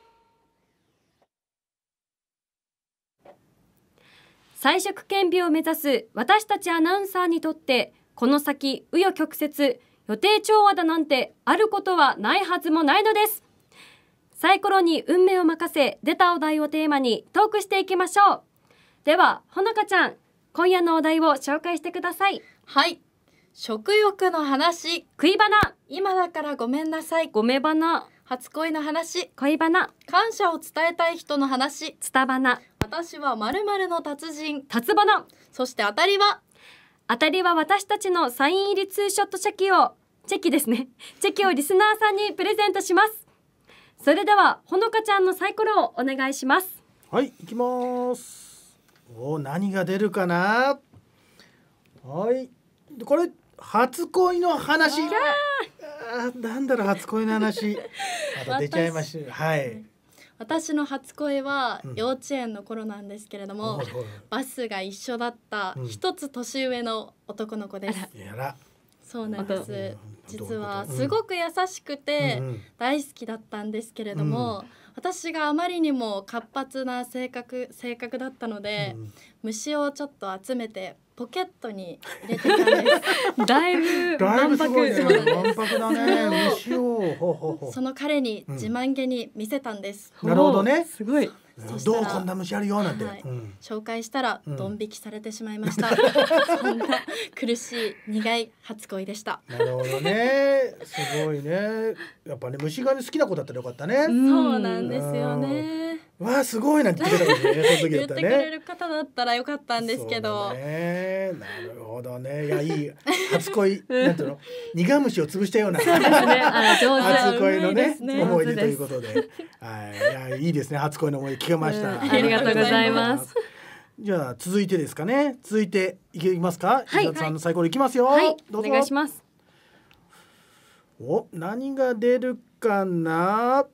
Speaker 1: 才色兼備を目指す私たちアナウンサーにとってこの先紆余曲折予定調和だなんてあることはないはずもないのですサイコロに運命を任せ出たお題をテーマにトークしていきましょうではほのかちゃん今夜のお題を紹介してくださいはい食欲の話食い花
Speaker 3: 今だからごめんなさいごめ花初恋の話恋花感謝を伝えたい人の話伝タ花私はまるの達人達花そして当
Speaker 1: たりは当たりは私たちのサイン入りツーショットチェキをチェキですね <laughs> チェキをリスナーさんにプレゼントしますそれではほのかちゃんのサイコロをお願いします
Speaker 2: はい行きますお何が出るかなはいこれ初恋の話あなんだろう初恋の話また出ちゃいましたはい私の
Speaker 3: 初恋は幼稚園の頃なんですけれども、うん、バスが一緒だった一つ年上の男の子です。そうなんです。実はすごく優しくて大好きだったんですけれども、私があまりにも活発な性格性格だったので、虫をちょっと集めてポケットに入れてたん
Speaker 1: です <laughs> だいぶだいぶすごいね万博だ
Speaker 2: ね牛をほほほそ
Speaker 3: の彼に自慢げに見せたんです、うん、なるほど
Speaker 2: ねすごいどうこんな虫あるよなんて、はいうん、
Speaker 3: 紹介したらドン引きされてしまいました、うん、そんな苦しい苦い初恋でしたなる
Speaker 2: ほどねすごいねやっぱね虫が、ね、好きな子だったらよかったねそうなんですよねわあすごいなんて言ってたもんね <laughs> そね言ってくれる
Speaker 3: 方だったらよかったんですけど
Speaker 2: ねなるほどねいやいい初恋なんていうの苦虫を潰したようなうね初恋のね、ね、思い出ということではいいやいいですね初恋の思い聞けました、うん、ありがとうございますじゃあ続いてですかね続いていきますか、はい、石田さんの最高でいきますよ、はい、お願いしますお何が出るかな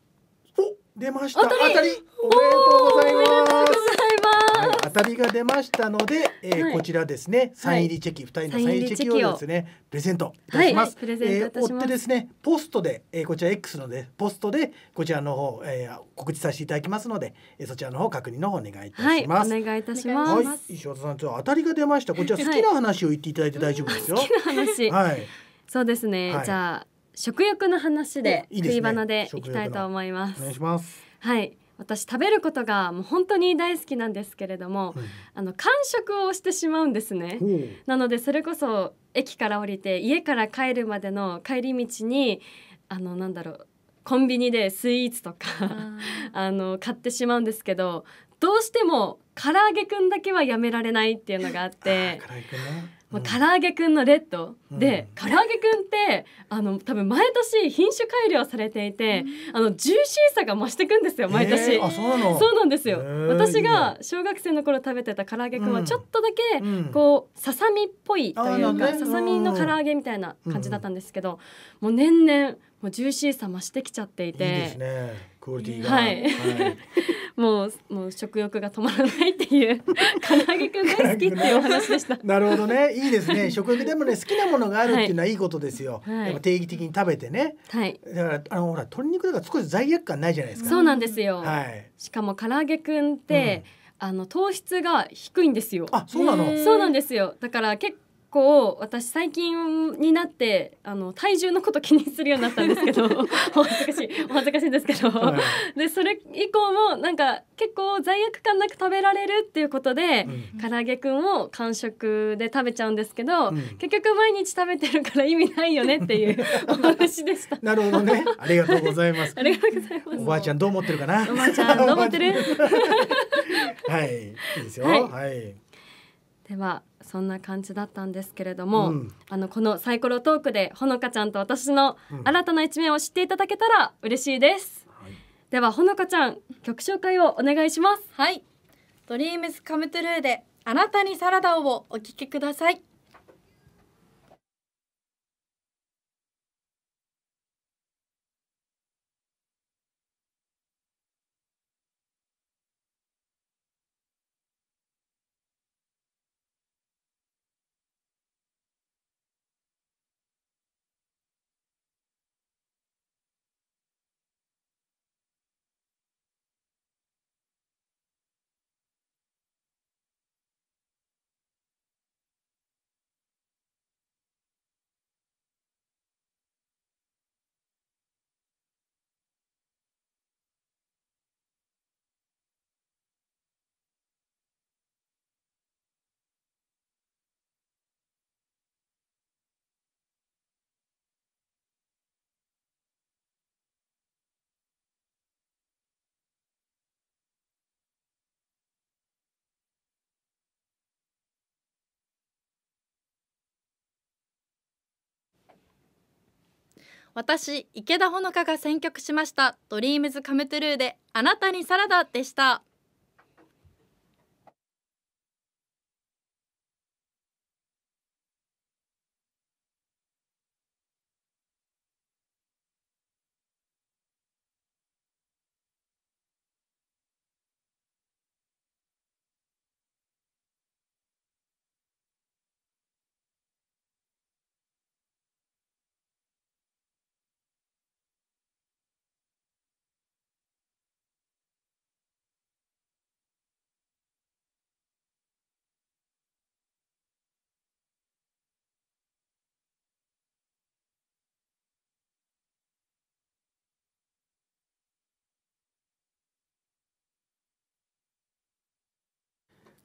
Speaker 2: お出ました当たりおめでとうございます。当たりが出ましたので、えー、はい、こちらですね、サイン入りチェキ、二、人のサイン入りチェキをですね、プレゼントいたします。はい、プレゼントえー、ってですね、ポストで、えー、こちら X のでポストでこちらの方、えー、告知させていただきますので、えー、そちらの方確認の方お願いいたします。お願
Speaker 1: いいたします。はい、
Speaker 2: 石渡さん、ちょ当たりが出ました。こちら好きな話を言っていただいて大丈夫ですよ。<laughs> 好きな話。はい。
Speaker 1: そうですね。じゃあ食欲の話で、いいでね、食い花でいきたいと思います。お願いします。はい。私食べることがもう本当に大好きなんですけれども、はい、あの完食をしてしまうんですね。なのでそれこそ駅から降りて家から帰るまでの帰り道にあのなんだろうコンビニでスイーツとか <laughs> あの買ってしまうんですけどどうしても唐揚げくんだけはやめられないっていうのがあって。まあ、唐揚げくんのレッドで、うん、唐揚げくんってあの多分毎年品種改良されていて、うん、あのジューシーさが増していくんですよ毎年、えー、そうなんですよ、えー、私が小学生の頃食べてた唐揚げくんはちょっとだけ、こうささみっぽいというか、ささみの唐揚げみたいな感じだったんですけど、もう年々もうジューシーさ増してきちゃっていて。
Speaker 2: いいクオリティが、はい、はい、
Speaker 1: もうもう食欲が止まらないっていう唐揚げ
Speaker 2: くん大好きっていうお話でした、なるほどねいいですね <laughs> 食欲でもね好きなものがあるっていうのはいいことですよ、はい、定義的に食べてね、はい、だからあのほら鶏肉だから少し罪悪感ないじゃないですか、そうなんで
Speaker 1: すよ、はい、しかも唐揚げくんって、うんあの糖質が低いんですよ。あ、そうなの。そうなんですよ。だから結構私最近になってあの体重のこと気にするようになったんですけど <laughs> お恥ずかしいお恥ずかしいんですけど、はい、でそれ以降もなんか結構罪悪感なく食べられるっていうことで、うん、唐揚げくんを完食で食べちゃうんですけど、うん、結局毎日食べてるから意味ないよねっていう <laughs> お話でしたなるほどね
Speaker 2: ありがとうございますありがとうございますおばあちゃんどう思ってるかなおばあちゃんどう思っ
Speaker 1: てる <laughs>
Speaker 2: はいいいですよ、はい、はい、
Speaker 1: ではそんな感じだったんですけれども、うん、あのこのサイコロトークでほのかちゃんと私の新たな一面を知っていただけたら嬉しいです、うんはい、ではほのかちゃん曲紹介をお願いしますはいドリームスカムトゥルーであなたにサラダをお聞
Speaker 3: きください私池田ほのかが選曲しました「ドリームズカムトゥルーであなたにサラダ」でした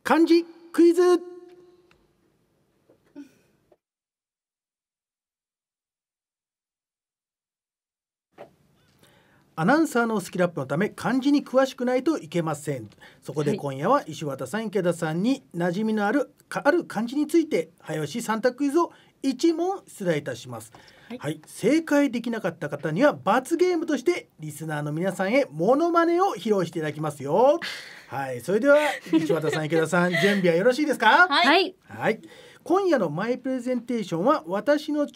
Speaker 2: 漢字クイズアナウンサーのスキルアップのため漢字に詳しくないといけませんそこで今夜は石渡さん池田さんに馴染みのあるかある漢字について早押し3択クイズを1問出題いたします、はい、はい、正解できなかった方には罰ゲームとしてリスナーの皆さんへモノマネを披露していただきますよ <laughs> はいそれでは道端さん池田さん準備はよろしいですかはい、はい今夜のマイプレゼンテーションは私の好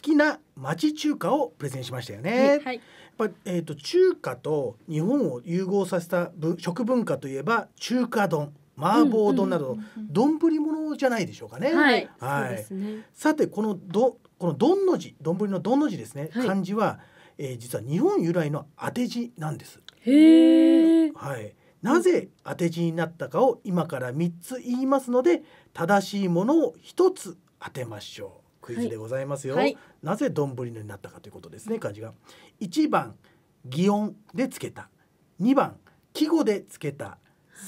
Speaker 2: きな町中華をプレゼンしましたよね。はい、やっぱえっ、ー、と中華と日本を融合させた食文化といえば中華丼。麻婆丼など丼物じゃないでしょうかね。はい。はい。ね、さてこのどこの丼の字丼の丼の字ですね、漢字は、えー、実は日本由来の当て字なんです。へえ。はい。なぜ当て字になったかを今から三つ言いますので正しいものを一つ当てましょうクイズでございますよ、はい、なぜ丼になったかということですね漢字が一番擬音でつけた二番季語でつけた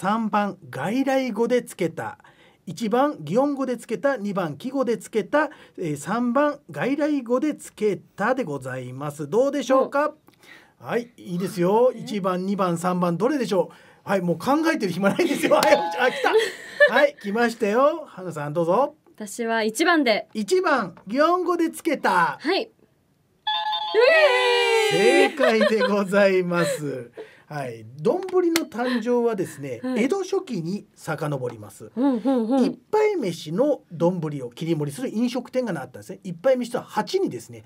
Speaker 2: 3番外来語でつけた1番擬音語でつけた2番季語でつけた、え3番外来語でつけたでございますどうでしょうか、うん、はいいいですよ1番2番3番どれでしょうはいもう考えてる暇ないですよはいあ来たはい来ましたよ花さんどうぞ
Speaker 1: 私は1番で1番擬音語でつけたはい
Speaker 2: 正解でございますはい、丼の誕生はですね、はい、江戸初期に遡ります。ん、一杯飯の丼を切り盛りする飲食店がなったんですね。一杯飯とは鉢にですね、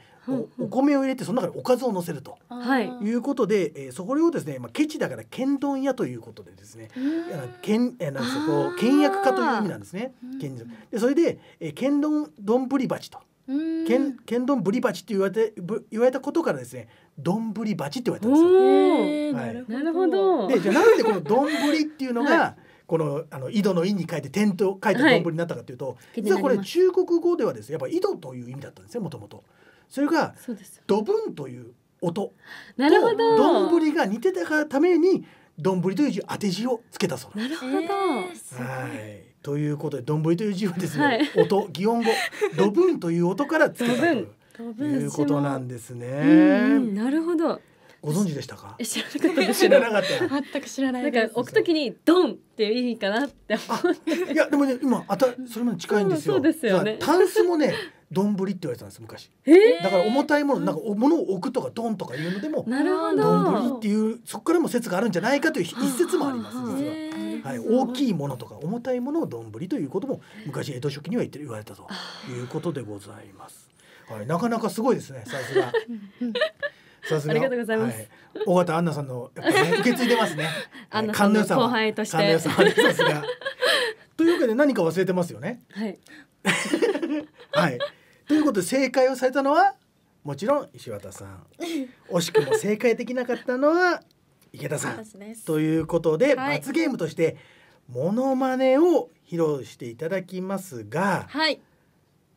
Speaker 2: おお米を入れてその中におかずを乗せると、はい、いうことで、えー、それをですね、まあケチだから剣丼屋ということでですね、けんえなんですこう倹約家という意味なんですね。でそれで、えー、剣丼丼鉢と。けんけんどんぶり鉢って言われて言われたことからですねどんぶり鉢って言われたんですよ。
Speaker 1: なるほど。でじゃあなんでこのどんぶりっていうのが、
Speaker 2: このあの井戸の井に書いて点と書いてどんぶりになったかというと、実はこれ中国語ではですねやっぱ井戸という意味だったんですよもともと。それがドブンという音
Speaker 1: なるほどどんぶり
Speaker 2: が似てたがためにどんぶりという字当て字をつけたそうなんです。なるほど。はい。ということで「どんぶり」という字はですね、はい、音擬音語「どぶん」という音からつけた
Speaker 1: というこ
Speaker 2: となんですね。
Speaker 1: なるほど
Speaker 2: ご存知でしたか？
Speaker 1: 知らなかった。知らなかった。全く知らない。なんか置くときにドンっていう意味かなって
Speaker 2: いやでもね今あたそれも近いんですよ。そうですよね。タンスもね。どんぶりって言われたんです昔、だから重たいものなんか物を置くとかドンとかいうのでもなるほどどんぶりっていうそこからも説があるんじゃないかという一説もあります実は。はい、大きいものとか重たいものを丼ということも昔江戸初期には言って言われたということでございます。はい、なかなかすごいですね。さすが。さすが。ありがとうございます。はい、尾形アンナさんの、やっぱね、受け継いでますね。あ <laughs> アンナさんの後輩として。勘の良ささすが。<laughs> というわけで、何か忘れてますよね。はい。<laughs> はい。ということで、正解をされたのは。もちろん石渡さん惜しくも正解できなかったのは池田さんということで、はい、罰ゲームとしてモノマネを披露していただきますが、はい、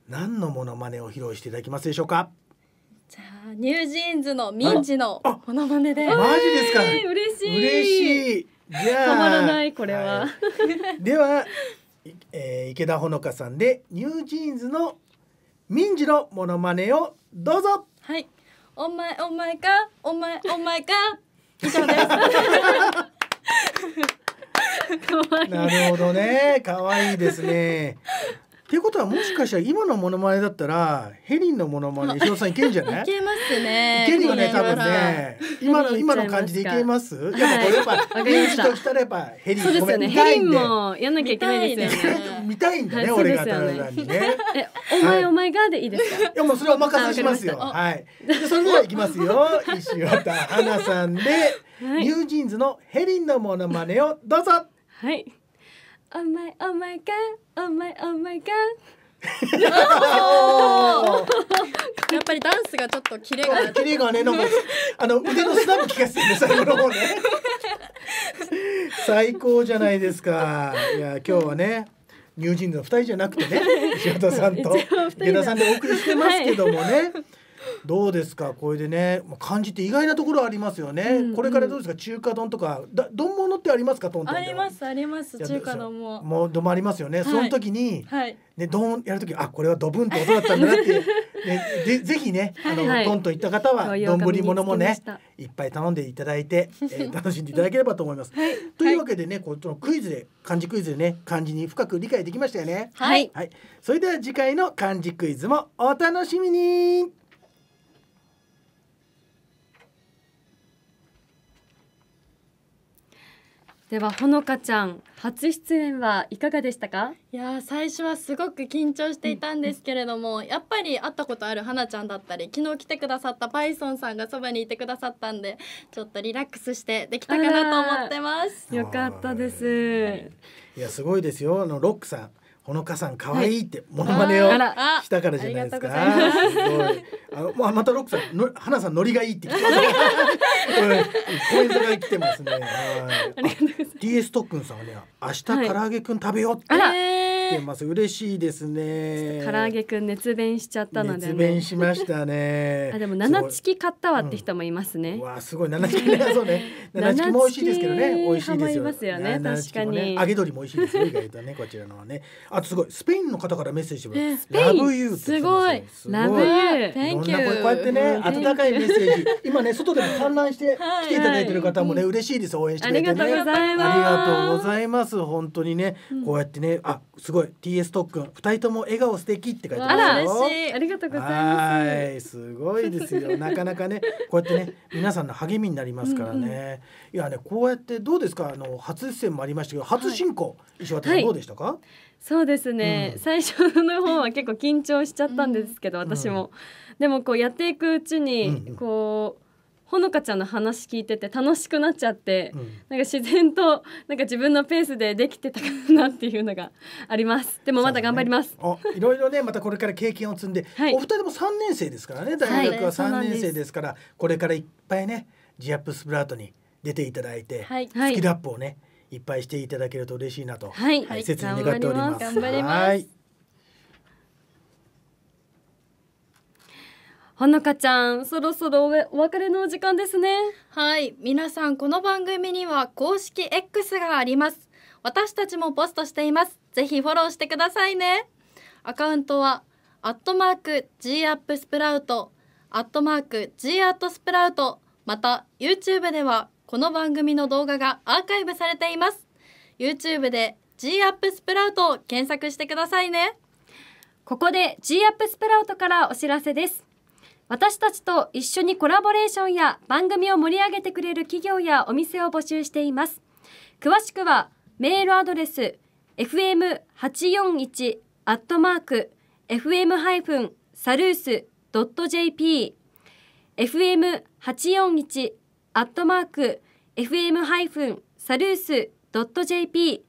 Speaker 2: 何のモノマネを披露していただきますでしょうか
Speaker 3: じゃあニュージーンズの民事のモノマネでマジですか、嬉
Speaker 2: しい嬉しいじゃあ止まらないこれは、はい、では、えー、池田ほのかさんでニュージーンズの民事のモノマネをどうぞはいお
Speaker 3: 前お前かお前お前か以上です。<laughs>
Speaker 2: なるほどね、可愛いですね。ことはもしかしたら今のモノマネだったらヘリンのモノマネ石さんいけんじゃない？いけますね。いけるよね多分ね。今の今の感じでいけます？はい、やっぱこれやっぱヘリとしたらやっぱヘリそうですよね。ヘリも
Speaker 1: やんなきゃいけないですよね。見たいんだね俺が田中
Speaker 2: にね。お前お前がでいいですか？いやもうそれはお任せしますよ。はい。それではいきますよ。石渡花さんでニュージーンズのヘリンのモノマネを
Speaker 1: どうぞ。はい。Oh my, oh my god, oh my, oh my god <laughs> やっぱりダンスがちょっとキレがキレ
Speaker 2: がねなんかあの腕のスナップ効かせて最後の方ね最高じゃないですかいや今日はねニュージーンズの2人じゃなくてね石本さんと池 <laughs> 田さんでお送りしてますけどもね、はいどうですかこれでね感じて意外なところありますよね、うんうん、これからどうですか中華丼とかだ丼物ってありますかトントンあり
Speaker 3: ますあります中華丼も
Speaker 2: もう丼ありますよね、はい、その時に、はい、ね丼やる時あこれはドブンと音だったんだなってね、<laughs> でぜひねあの、はいはい、トントン行った方は丼物もねいっぱい頼んでいただいて、えー、<laughs> 楽しんでいただければと思います、はい、というわけでねこのクイズで漢字クイズでね漢字に深く理解できましたよねはい、はい、それでは次回の漢字クイズもお楽しみにで
Speaker 1: はほのかちゃん初出演はいかがでしたかいや最初はすごく緊
Speaker 3: 張していたんですけれども、うん、やっぱり会ったことあるはなちゃんだったり昨日来てくださったパイソンさんがそばにいてくださったんでちょっとリラックスしてできたかなと思ってますよか
Speaker 1: ったです、はい、
Speaker 2: いやすごいですよあのロックさんほのかさん可愛いってモノマネをしたからじゃないですか。すごい。あのまあまたロックさんの花さんノリがいいって聞いて。<laughs> コメントが来てますね。はい。D S 特訓さんはね明日唐揚げくん食べようって。てます嬉しいですね唐揚
Speaker 1: げくん熱弁しちゃったので、ね、熱弁
Speaker 2: しましたね <laughs> あでも七チキ買ったわって人もいますね、うん、わすごい七チキねそうね <laughs> 七チキも美味しいですけどね美味しいですよますよね、ね、確かに揚げ鶏も美味しいですよ意外とねこちらのはねあとすごいスペインの方からメッセージも、えー、ラブユー
Speaker 1: すごいラブユー Thank you こうやってね温かいメッセージ
Speaker 2: 今ね外でも観覧して来ていただいてる方もね、嬉しいです応援してくれてねありがとうございます本当にねこうやってねあすごいい TS ト特訓二人とも笑顔素敵って書いてあら嬉
Speaker 1: しいありがとうございま
Speaker 2: すすごいですよ <laughs> なかなかねこうやってね皆さんの励みになりますからねうん、いやねこうやってどうですかあの初出演もありましたけど初進行、はい、石渡さんどうでしたか、はい、
Speaker 1: そうですね、うん、最初の方は結構緊張しちゃったんですけど、私も、でもこうやっていくうちに、こうほのかちゃんの話聞いてて楽しくなっちゃって、うん、なんか自然となんか自分のペースでできてたかなっていうのがありますでもまだ頑張ります、
Speaker 2: ね、いろいろねまたこれから経験を積んで、はい、お二人も3年生ですからね大学は3年生ですから、はい、これからいっぱいねジアップスプラートに出ていただいて、はい、スキルアップをねいっぱいしていただけると嬉しいなと、はい、切に願っております。頑張ります
Speaker 1: ほのかちゃん、そろそろ
Speaker 3: お別れのお時間ですね。はい、皆さんこの番組には公式 X があります。私たちもポストしています。ぜひフォローしてくださいね。アカウントは、アットマーク G アップスプラウト、アットマーク G アットスプラウト、また YouTube ではこの番組の動画がアーカイブされています。YouTube で G アップスプラウトを検索してくださいね。
Speaker 1: ここで G アップスプラウトからお知らせです。私たちと一緒にコラボレーションや番組を盛り上げてくれる企業やお店を募集しています詳しくはメールアドレス fm841 アットマーク fm- サルース .jp fm841 アットマーク fm- ハイフンサルース
Speaker 2: .jp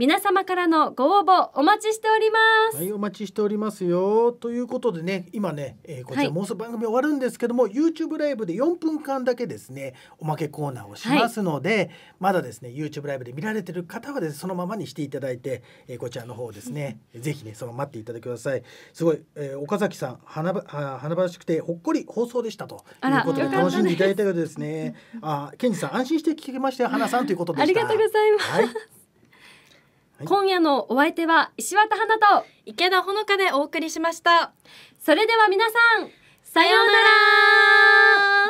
Speaker 2: 皆様からのご応募お待ちしておりますはいお待ちしておりますよということでね今ね、えー、こちらもう番組終わるんですけども、はい、YouTube ライブで4分間だけですねおまけコーナーをしますので、はい、まだですね YouTube ライブで見られてる方はです、ね、そのままにしていただいて、えー、こちらの方ですね <laughs> ぜひねその待っていただきくださいすごい、えー、岡崎さん花花々しくてほっこり放送でしたということで楽しんでいただいたようですねあケンジさん安心して聞けましたよ花さんということでありがとうございます、はい
Speaker 1: 今夜のお相手は石渡花と池田ほのかでお送りしましたそれでは皆さんさような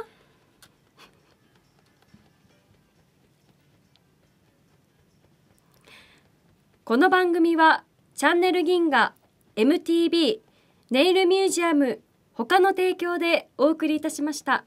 Speaker 1: らこの番組はチャンネル銀河 MTV ネイルミュージアム他の提供でお送りいたしました。